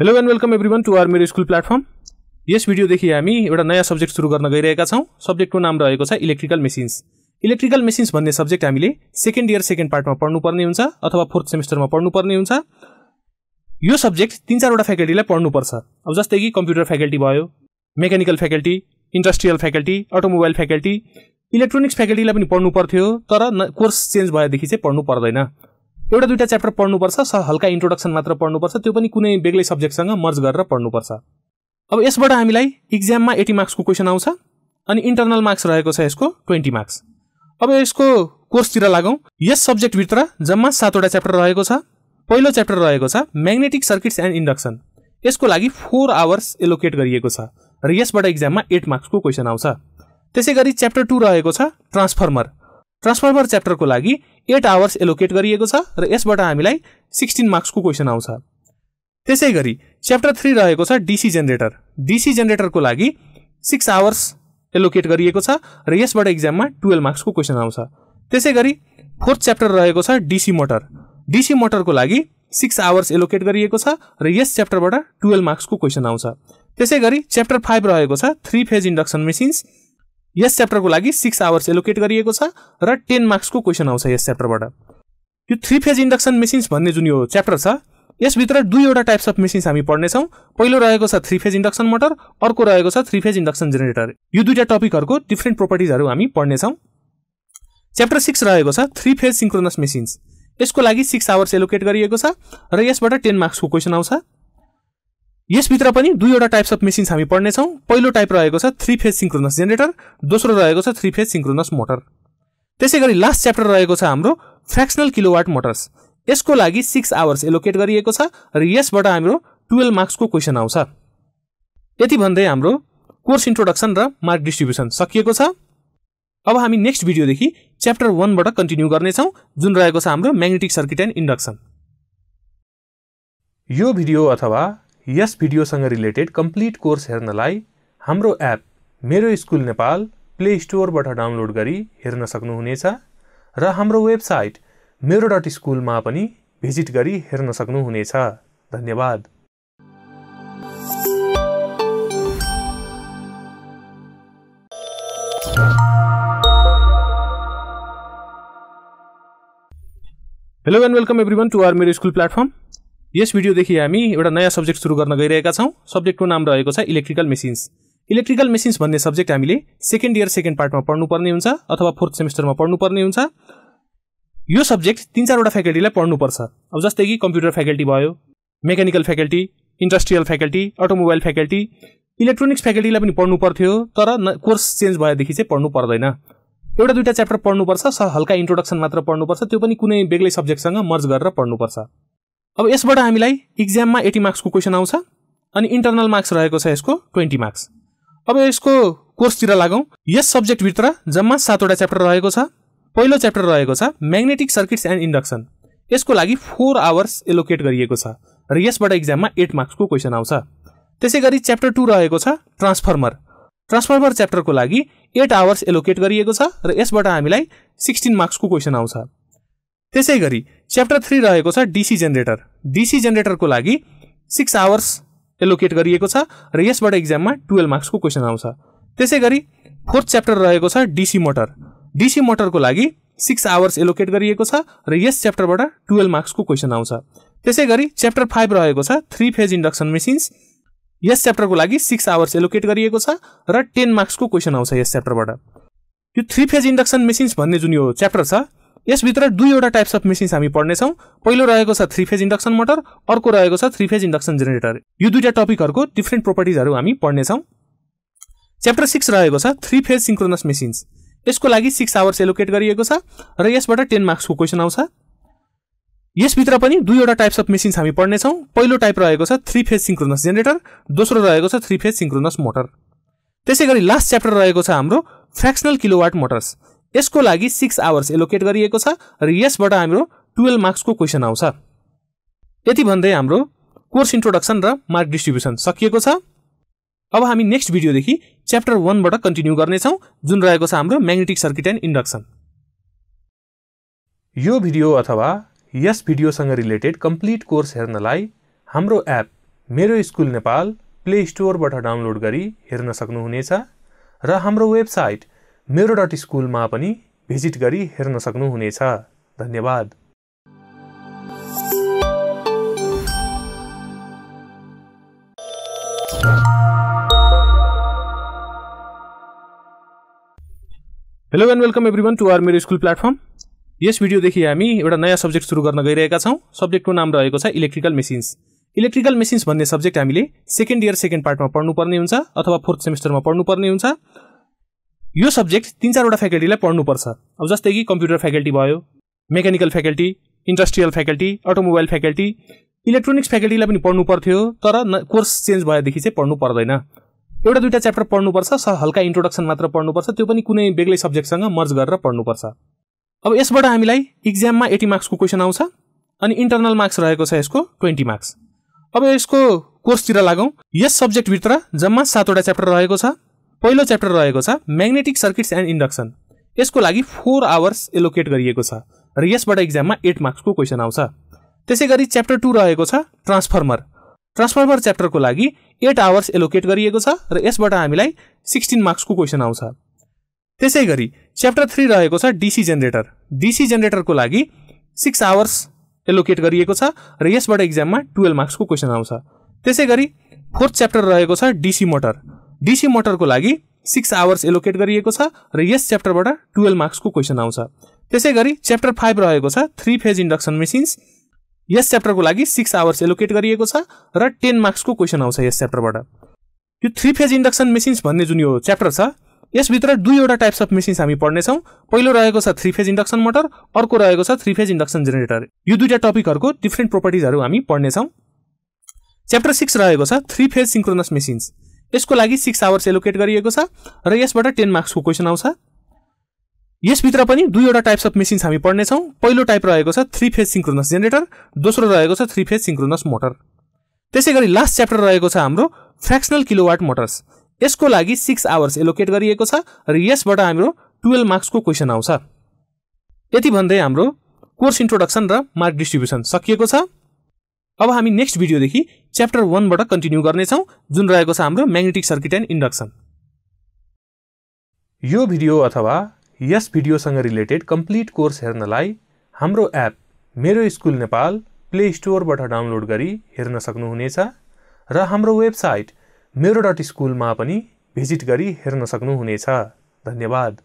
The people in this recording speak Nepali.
hello and welcome everyone to our Mero school platform यस भिडियोदेखि हामी एउटा नयाँ सब्जेक्ट सुरु गर्न गइरहेका छौँ सब्जेक्टको नाम रहेको छ इलेक्ट्रिकल मेसिन्स इलेक्ट्रिकल मेसिन्स भन्ने सब्जेक्ट हामीले सेकेन्ड इयर सेकेन्ड पार्टमा पढ्नुपर्ने हुन्छ अथवा फोर्थ सेमेस्टरमा पढ्नुपर्ने हुन्छ यो सब्जेक्ट तिन चारवटा फ्याकल्टीलाई पढ्नुपर्छ अब जस्तै कि कम्प्युटर फ्याकल्टी भयो mechanical faculty industrial faculty automobile faculty electronics फ्याकल्टीलाई पनि पढ्नु पर्थ्यो तर कोर्स चेन्ज भएदेखि चाहिँ पढ्नु पर्दैन एउटा दुइटा च्याप्टर पढ्नुपर्छ हल्का इन्ट्रोडक्सन मात्र पढ्नुपर्छ त्यो पनि कुनै बेग्लै सब्जेक्टसँग मर्ज गरेर पढ्नुपर्छ अब यसबाट हामीलाई इक्जाममा एटी मार्क्सको क्वेसन आउँछ अनि इन्टरनल मार्क्स रहेको छ यसको ट्वेन्टी मार्क्स अब यसको कोर्सतिर लागौँ यस सब्जेक्टभित्र जम्मा सातवटा च्याप्टर रहेको छ पहिलो च्याप्टर रहेको छ म्याग्नेटिक सर्किट्स एन्ड इन्डक्सन यसको लागि फोर आवर्स एलोकेट गरिएको छ र यसबाट इक्जाममा एट मार्क्सको क्वेसन आउँछ त्यसै गरी च्याप्टर टू रहेको छ ट्रान्सफर्मर ट्रान्सफर्मर च्याप्टरको लागि एट आवर्स एलोकेट गरिएको छ र यसबाट हामीलाई सिक्सटिन मार्क्सको क्वेसन आउँछ त्यसै गरी च्याप्टर थ्री रहेको छ डिसी जेनेरेटर डिसी जेनेरेटरको लागि सिक्स आवर्स एलोकेट गरिएको छ र यसबाट इक्जाममा टुवेल्भ मार्क्सको क्वेसन आउँछ त्यसै गरी फोर्थ च्याप्टर रहेको छ डिसी मोटर डिसी मोटरको लागि सिक्स आवर्स एलोकेट गरिएको छ र यस च्याप्टरबाट टुवेल्भ मार्क्सको क्वेसन आउँछ त्यसै गरी च्याप्टर फाइभ रहेको छ थ्री फेज इन्डक्सन मेसिन्स यस च्याप्टरको लागि सिक्स आवर्स एलोकेट गरिएको छ र टेन मार्क्सको क्वेसन आउँछ यस च्याप्टरबाट यो थ्री फेज इन्डक्सन मेसिन्स भन्ने जुन यो च्याप्टर छ यसभित्र दुईवटा टाइप्स अफ मेसिन्स हामी पढ्नेछौँ पहिलो रहेको छ थ्री फेज इन्डक्सन मोटर अर्को रहेको छ थ्री फेज इन्डक्सन जेनेरेटर यो दुईवटा टपिकहरूको डिफ्रेन्ट प्रोपर्टिजहरू हामी पढ्नेछौँ च्याप्टर सिक्स रहेको छ थ्री फेज सिङ्क्रोनस मेसिन्स यसको लागि सिक्स आवर्स एलोकेट गरिएको छ र यसबाट टेन मार्क्सको क्वेसन आउँछ यसभित्र पनि दुईवटा टाइप्स अफ मेसिन्स हामी पढ्नेछौँ पहिलो टाइप रहेको छ थ्री फेज सिङ्क्रोनस जेनेरेटर दोस्रो रहेको छ थ्री फेज सिङ्क्रोनस मोटर त्यसै गरी लास्ट च्याप्टर रहेको छ हाम्रो फ्रेक्सनल किलोवाट मोटर्स यसको लागि सिक्स आवर्स एलोकेट गरिएको छ र यसबाट हाम्रो टुवेल्भ मार्क्सको क्वेसन आउँछ यति भन्दै हाम्रो कोर्स इन्ट्रोडक्सन र मार्क डिस्ट्रिब्युसन सकिएको छ अब हामी नेक्स्ट भिडियोदेखि च्याप्टर वानबाट कन्टिन्यू गर्नेछौँ जुन रहेको छ हाम्रो म्याग्नेटिक सर्किट एन्ड इन्डक्सन यो भिडियो अथवा यस भिडियोसँग रिलेटेड कम्प्लिट कोर्स हेर्नलाई हाम्रो app Mero school Nepal play स्टोरबाट डाउनलोड गरी हेर्न सक्नुहुनेछ र हाम्रो वेबसाइट मेरो डट स्कुलमा पनि भिजिट गरी हेर्न सक्नुहुनेछ धन्यवाद hello and welcome everyone to our Mero school platform यस भिडियोदेखि हामी एउटा नयाँ सब्जेक्ट सुरु गर्न गइरहेका छौँ सब्जेक्टको नाम रहेको छ इलेक्ट्रिकल मेसिन्स इलेक्ट्रिकल मेसिन्स भन्ने सब्जेक्ट हामीले सेकेन्ड इयर सेकेन्ड पार्टमा पढ्नुपर्ने हुन्छ अथवा फोर्थ सेमेस्टरमा पढ्नुपर्ने हुन्छ यो सब्जेक्ट तिन चारवटा फ्याकल्टीलाई पढ्नुपर्छ अब जस्तै कि कम्प्युटर फ्याकल्टी भयो mechanical faculty industrial faculty automobile faculty electronics फ्याकल्टीलाई पनि पढ्नु पर्थ्यो तर कोर्स चेन्ज भएदेखि चाहिँ पढ्नु पर्दैन एउटा दुइटा च्याप्टर पढ्नुपर्छ हल्का इन्ट्रोडक्सन मात्र पढ्नुपर्छ त्यो पनि कुनै बेग्लै सब्जेक्टसँग मर्ज गरेर पढ्नुपर्छ अब यसबाट हामीलाई इक्जाममा एटी मार्क्सको क्वेसन आउँछ अनि इन्टरनल मार्क्स रहेको छ यसको ट्वेन्टी मार्क्स अब यसको कोर्सतिर लागौँ यस सब्जेक्टभित्र जम्मा सातवटा च्याप्टर रहेको छ पहिलो च्याप्टर रहेको छ म्याग्नेटिक सर्किट्स एन्ड इन्डक्सन यसको लागि फोर आवर्स एलोकेट गरिएको छ र यसबाट इक्जाममा एट मार्क्सको क्वेसन आउँछ त्यसै गरी च्याप्टर टू रहेको छ ट्रान्सफर्मर ट्रान्सफर्मर च्याप्टरको लागि एट आवर्स एलोकेट गरिएको छ र यसबाट हामीलाई सिक्सटिन मार्क्सको क्वेसन आउँछ त्यसै गरी च्याप्टर थ्री रहेको छ डिसी जेनेरेटर डिसी जेनेरेटरको लागि सिक्स आवर्स एलोकेट गरिएको छ र यसबाट इक्जाममा टुवेल्भ मार्क्सको क्वेसन आउँछ त्यसै गरी फोर्थ च्याप्टर रहेको छ डिसी मोटर डिसी मोटरको लागि सिक्स आवर्स एलोकेट गरिएको छ र यस च्याप्टरबाट टुवेल्भ मार्क्सको क्वेसन आउँछ त्यसै गरी च्याप्टर फाइभ रहेको छ थ्री फेज इन्डक्सन मेसिन्स यस च्याप्टरको लागि सिक्स आवर्स एलोकेट गरिएको छ र टेन मार्क्सको क्वेसन आउँछ यस च्याप्टरबाट यो थ्री फेज इन्डक्सन मेसिन्स भन्ने जुन यो च्याप्टर छ यसभित्र दुईवटा टाइप्स अफ मेसिन्स हामी पढ्नेछौँ पहिलो रहेको छ थ्री फेज इन्डक्सन मोटर अर्को रहेको छ थ्री फेज इन्डक्सन जेनेरेटर यो दुईवटा टपिकहरूको डिफ्रेन्ट प्रोपर्टिजहरू हामी पढ्नेछौँ च्याप्टर सिक्स रहेको छ थ्री फेज सिङ्क्रोनस मेसिन्स यसको लागि सिक्स आवर्स एलोकेट गरिएको छ र यसबाट टेन मार्क्सको क्वेसन आउँछ यसभित्र पनि दुईवटा टाइप्स अफ मेसिन्स हामी पढ्नेछौँ पहिलो टाइप रहेको छ थ्री फेज सिङ्क्रोनस जेनेरेटर दोस्रो रहेको छ थ्री फेज सिङ्क्रोनस मोटर त्यसै गरी लास्ट च्याप्टर रहेको छ हाम्रो फ्रेक्सनल किलोवाट मोटर्स यसको लागि सिक्स आवर्स एलोकेट गरिएको छ र यसबाट हाम्रो टुवेल्भ मार्क्सको क्वेसन आउँछ यति भन्दै हाम्रो कोर्स इन्ट्रोडक्सन र मार्क डिस्ट्रिब्युसन सकिएको छ अब हामी नेक्स्ट भिडियोदेखि च्याप्टर वानबाट कन्टिन्यू गर्नेछौँ जुन रहेको छ हाम्रो म्याग्नेटिक सर्किट एन्ड इन्डक्सन यो भिडियो अथवा यस भिडियोसँग रिलेटेड कम्प्लिट कोर्स हेर्नलाई हाम्रो app Mero school Nepal play स्टोरबाट डाउनलोड गरी हेर्न सक्नुहुनेछ र हाम्रो वेबसाइट मेरो डट स्कुलमा पनि भिजिट गरी हेर्न सक्नुहुनेछ धन्यवाद hello and welcome everyone to our Mero school platform यस भिडियोदेखि हामी एउटा नयाँ सब्जेक्ट सुरु गर्न गइरहेका छौँ सब्जेक्टको नाम रहेको छ इलेक्ट्रिकल मेसिन्स इलेक्ट्रिकल मेसिन्स भन्ने सब्जेक्ट हामीले सेकेन्ड इयर सेकेन्ड पार्टमा पढ्नुपर्ने हुन्छ अथवा फोर्थ सेमिस्टरमा पढ्नुपर्ने हुन्छ यो सब्जेक्ट तिन चारवटा फ्याकल्टीलाई पढ्नुपर्छ अब जस्तै कि कम्प्युटर फ्याकल्टी भयो mechanical faculty industrial faculty automobile faculty electronics फ्याकल्टीलाई पनि पढ्नु पर्थ्यो तर कोर्स चेन्ज भएदेखि चाहिँ पढ्नु पर्दैन एउटा दुइटा च्याप्टर पढ्नुपर्छ स हल्का इन्ट्रोडक्सन मात्र पढ्नुपर्छ त्यो पनि कुनै बेग्लै सब्जेक्टसँग मर्ज गरेर पढ्नुपर्छ अब यसबाट हामीलाई इक्जाममा एटी मार्क्सको क्वेसन आउँछ अनि इन्टरनल मार्क्स रहेको छ यसको ट्वेन्टी मार्क्स अब यसको कोर्सतिर लागौँ यस सब्जेक्टभित्र जम्मा सातवटा च्याप्टर रहेको छ पहिलो च्याप्टर रहेको छ म्याग्नेटिक सर्किट्स एन्ड इन्डक्सन यसको लागि फोर आवर्स एलोकेट गरिएको छ र यसबाट इक्जाममा एट मार्क्सको क्वेसन आउँछ त्यसै गरी च्याप्टर टू रहेको छ ट्रान्सफर्मर ट्रान्सफर्मर च्याप्टरको लागि एट आवर्स एलोकेट गरिएको छ र यसबाट हामीलाई सिक्सटिन मार्क्सको क्वेसन आउँछ त्यसै गरी च्याप्टर थ्री रहेको छ डिसी जेनेरेटर डिसी जेनेरेटरको लागि सिक्स आवर्स एलोकेट गरिएको छ र यसबाट इक्जाममा टुवेल्भ मार्क्सको क्वेसन आउँछ त्यसै गरी फोर्थ च्याप्टर रहेको छ डिसी मोटर डिसी मोटरको लागि सिक्स आवर्स एलोकेट गरिएको छ र यस च्याप्टरबाट टुवेल्भ मार्क्सको क्वेसन आउँछ त्यसै गरी च्याप्टर फाइभ रहेको छ थ्री फेज इन्डक्सन मेसिन्स यस च्याप्टरको लागि सिक्स आवर्स एलोकेट गरिएको छ र टेन मार्क्सको क्वेसन आउँछ यस च्याप्टरबाट यो थ्री फेज इन्डक्सन मेसिन्स भन्ने जुन यो च्याप्टर छ यसभित्र दुईवटा टाइप्स अफ मेसिन्स हामी पढ्नेछौँ पहिलो रहेको छ थ्री फेज इन्डक्सन मोटर अर्को रहेको छ थ्री फेज इन्डक्सन जेनेरेटर यो दुईवटा टपिकहरूको डिफ्रेन्ट प्रोपर्टिजहरू हामी पढ्नेछौँ च्याप्टर सिक्स रहेको छ थ्री फेज सिङ्क्रोनस मेसिन्स यसको लागि सिक्स आवर्स एलोकेट गरिएको छ र यसबाट टेन मार्क्सको क्वेसन आउँछ यसभित्र पनि दुईवटा टाइप्स अफ मेसिन्स हामी पढ्नेछौँ पहिलो टाइप रहेको छ थ्री फेज सिङ्क्रोनस जेनेरेटर दोस्रो रहेको छ थ्री फेज सिङ्क्रोनस मोटर त्यसै गरी लास्ट च्याप्टर रहेको छ हाम्रो फ्रेक्सनल किलोवाट मोटर्स यसको लागि सिक्स आवर्स एलोकेट गरिएको छ र यसबाट हाम्रो टुवेल्भ मार्क्सको क्वेसन आउँछ यति भन्दै हाम्रो कोर्स इन्ट्रोडक्सन र मार्क डिस्ट्रिब्युसन सकिएको छ अब हामी नेक्स्ट भिडियोदेखि च्याप्टर वानबाट कन्टिन्यू गर्नेछौँ जुन रहेको छ हाम्रो म्याग्नेटिक सर्किट एन्ड इन्डक्सन यो भिडियो अथवा यस भिडियोसँग रिलेटेड कम्प्लिट कोर्स हेर्नलाई हाम्रो app Mero school Nepal play स्टोरबाट डाउनलोड गरी हेर्न सक्नुहुनेछ र हाम्रो वेबसाइट मेरो डट स्कुलमा पनि भिजिट गरी हेर्न सक्नुहुनेछ धन्यवाद